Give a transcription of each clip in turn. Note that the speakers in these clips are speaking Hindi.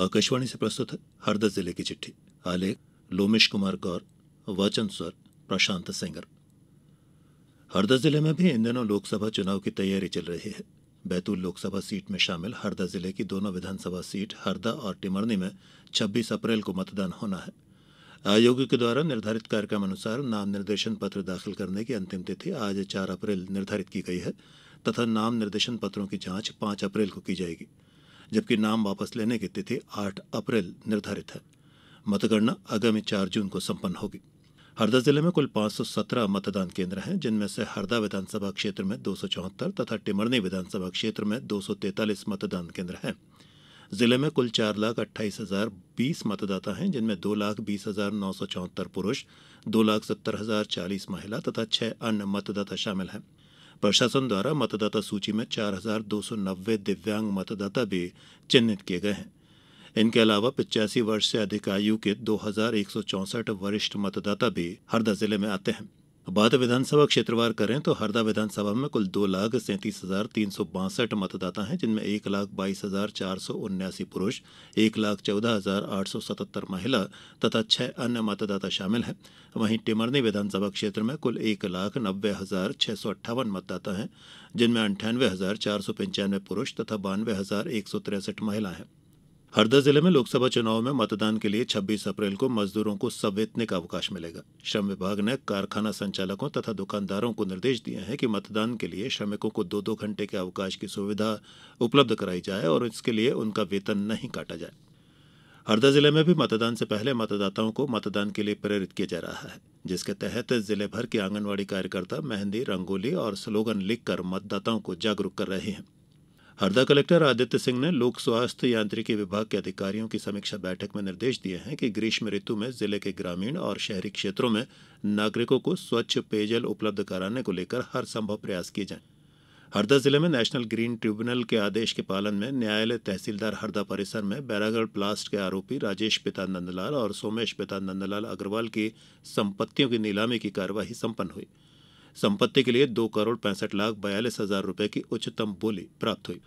आकाशवाणी से प्रस्तुत है हरदा जिले की चिट्ठी आलेख लोमेश कुमार गौर वाचन स्वर प्रशांत सेंगर हरदा जिले में भी इन दिनों लोकसभा चुनाव की तैयारी चल रही है बैतूल लोकसभा सीट में शामिल हरदा जिले की दोनों विधानसभा सीट हरदा और टिमरनी में 26 अप्रैल को मतदान होना है आयोग के द्वारा निर्धारित कार्यक्रम अनुसार नाम निर्देशन पत्र दाखिल करने की अंतिम तिथि आज चार अप्रैल निर्धारित की गई है तथा नाम निर्देशन पत्रों की जांच पांच अप्रैल को की जाएगी जबकि नाम वापस लेने की तिथि आठ अप्रैल निर्धारित है मतगणना आगामी चार जून को संपन्न होगी हरदा जिले में कुल 517 मतदान केंद्र हैं जिनमें से हरदा विधानसभा क्षेत्र में दो तथा टिमरनी विधानसभा क्षेत्र में दो मतदान केंद्र हैं जिले में कुल चार लाख अट्ठाईस हजार बीस मतदाता हैं जिनमें दो लाख बीस हजार नौ सौ चौहत्तर पुरुष दो लाख सत्तर हजार चालीस महिला तथा छह अन्य मतदाता शामिल हैं प्रशासन द्वारा मतदाता सूची में चार हजार दो सौ नब्बे दिव्यांग मतदाता भी चिन्हित किए गए हैं इनके अलावा पिचासी वर्ष से अधिक आयु के दो हजार एक सौ वरिष्ठ मतदाता भी हरदा जिले में आते हैं बात विधानसभा क्षेत्रवार करें तो हरदा विधानसभा में कुल दो लाख सैंतीस हजार तीन सौ बासठ मतदाता हैं जिनमें एक लाख बाईस हजार चार सौ उन्यासी पुरुष एक लाख चौदह हजार आठ सौ सतहत्तर महिला तथा छह अन्य मतदाता शामिल हैं वहीं टिमरनी विधानसभा क्षेत्र में कुल एक लाख नब्बे हजार छह सौ अट्ठावन मतदाता हैं जिनमें अंठानवे हजार चार सौ पंचानवे पुरुष तथा बानवे हजार एक सौ तिरसठ महिला हैं हरदा जिले में लोकसभा चुनाव में मतदान के लिए छब्बीस अप्रैल को मजदूरों को सवैतनिक अवकाश मिलेगा श्रम विभाग ने कारखाना संचालकों तथा दुकानदारों को निर्देश दिए हैं कि मतदान के लिए श्रमिकों को दो दो घंटे के अवकाश की सुविधा उपलब्ध कराई जाए और इसके लिए उनका वेतन नहीं काटा जाए हरदा जिले में भी मतदान से पहले मतदाताओं को मतदान के लिए प्रेरित किया जा रहा है जिसके तहत जिले भर के आंगनवाड़ी कार्यकर्ता मेहंदी रंगोली और स्लोगन लिखकर मतदाताओं को जागरूक कर रहे हैं हरदा कलेक्टर आदित्य सिंह ने लोक स्वास्थ्य यांत्रिकी विभाग के अधिकारियों की समीक्षा बैठक में निर्देश दिये हैं कि ग्रीष्म ऋतु में जिले के ग्रामीण और शहरी क्षेत्रों में नागरिकों को स्वच्छ पेयजल उपलब्ध कराने को लेकर हर संभव प्रयास किए जाएं हरदा जिले में नेशनल ग्रीन ट्रिब्यूनल के आदेश के पालन में न्यायालय तहसीलदार हरदा परिसर में बैरागढ़ ब्लास्ट के आरोपी राजेश पिता नंदलाल और सोमेश पिता नंदलाल अग्रवाल की संपत्तियों की नीलामी की कार्यवाही संपन्न हुई संपत्ति के लिए दो करोड़ पैंसठ लाख बयालीस हजार रूपये की उच्चतम बोली प्राप्त हुई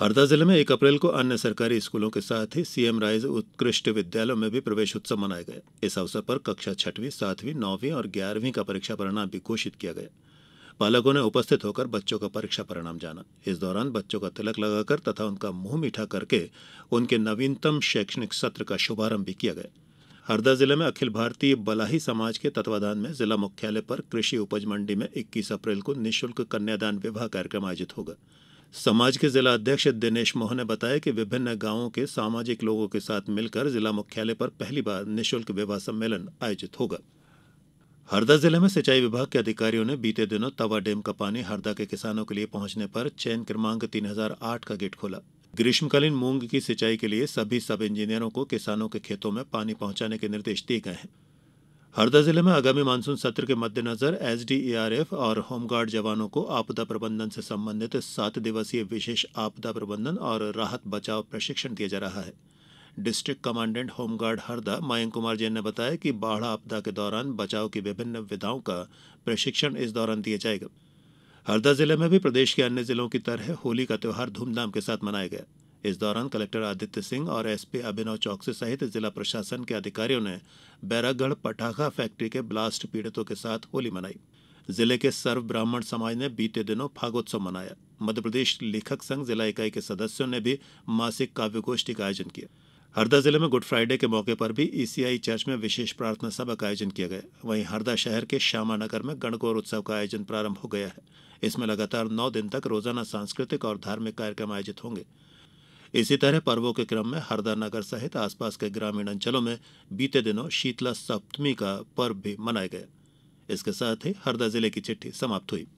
हरदा जिले में एक अप्रैल को अन्य सरकारी स्कूलों के साथ ही सीएम राइज उत्कृष्ट विद्यालयों में भी प्रवेश उत्सव मनाया गया इस अवसर पर कक्षा छठवीं सातवीं नौवीं और ग्यारहवीं का परीक्षा परिणाम भी घोषित किया गया पालकों ने उपस्थित होकर बच्चों का परीक्षा परिणाम जाना इस दौरान बच्चों का तिलक लगाकर तथा उनका मुंह मीठा करके उनके नवीनतम शैक्षणिक सत्र का शुभारंभ भी किया गया हरदा जिले में अखिल भारतीय बलाही समाज के तत्वाधान में जिला मुख्यालय पर कृषि उपज मंडी में इक्कीस अप्रैल को निःशुल्क कन्यादान विवाह कार्यक्रम आयोजित होगा समाज के जिला अध्यक्ष दिनेश मोहन ने बताया कि विभिन्न गांवों के सामाजिक लोगों के साथ मिलकर जिला मुख्यालय पर पहली बार निःशुल्क विवाह सम्मेलन आयोजित होगा हरदा जिले में सिंचाई विभाग के अधिकारियों ने बीते दिनों तवा डैम का पानी हरदा के किसानों के लिए पहुंचने पर चयन क्रमांक 3008 का गेट खोला ग्रीष्मकालीन मूंग की सिंचाई के लिए सभी सब इंजीनियरों को किसानों के खेतों में पानी पहुंचाने के निर्देश दिए गए हैं हरदा जिले में आगामी मानसून सत्र के मद्देनजर एसडीएआरएफ और होमगार्ड जवानों को आपदा प्रबंधन से संबंधित सात दिवसीय विशेष आपदा प्रबंधन और राहत बचाव प्रशिक्षण दिया जा रहा है district commandant home guard Harda Mayank Kumar Jain ने बताया कि बाढ़ आपदा के दौरान बचाव की विभिन्न विधाओं का प्रशिक्षण इस दौरान दिया जाएगा हरदा जिले में भी प्रदेश के अन्य जिलों की तरह होली का त्यौहार धूमधाम के साथ मनाया गया इस दौरान कलेक्टर आदित्य सिंह और एसपी अभिनव चौकसी सहित जिला प्रशासन के अधिकारियों ने बैरागढ़ पटाखा फैक्ट्री के ब्लास्ट पीड़ितों के साथ होली मनाई जिले के सर्व ब्राह्मण समाज ने बीते दिनों फागोत्सव मनाया मध्यप्रदेश लेखक संघ जिला इकाई के सदस्यों ने भी मासिक काव्य गोष्ठी का आयोजन किया हरदा जिले में गुड फ्राइडे के मौके पर भी ईसीआई चर्च में विशेष प्रार्थना सभा का आयोजन किया गया वहीं हरदा शहर के श्यामानगर में गणगौर उत्सव का आयोजन प्रारंभ हो गया है इसमें लगातार नौ दिन तक रोजाना सांस्कृतिक और धार्मिक कार्यक्रम आयोजित होंगे इसी तरह पर्वों के क्रम में हरदा नगर सहित आसपास के ग्रामीण अंचलों में बीते दिनों शीतला सप्तमी का पर्व भी मनाया गया इसके साथ ही हरदा जिले की चिट्ठी समाप्त हुई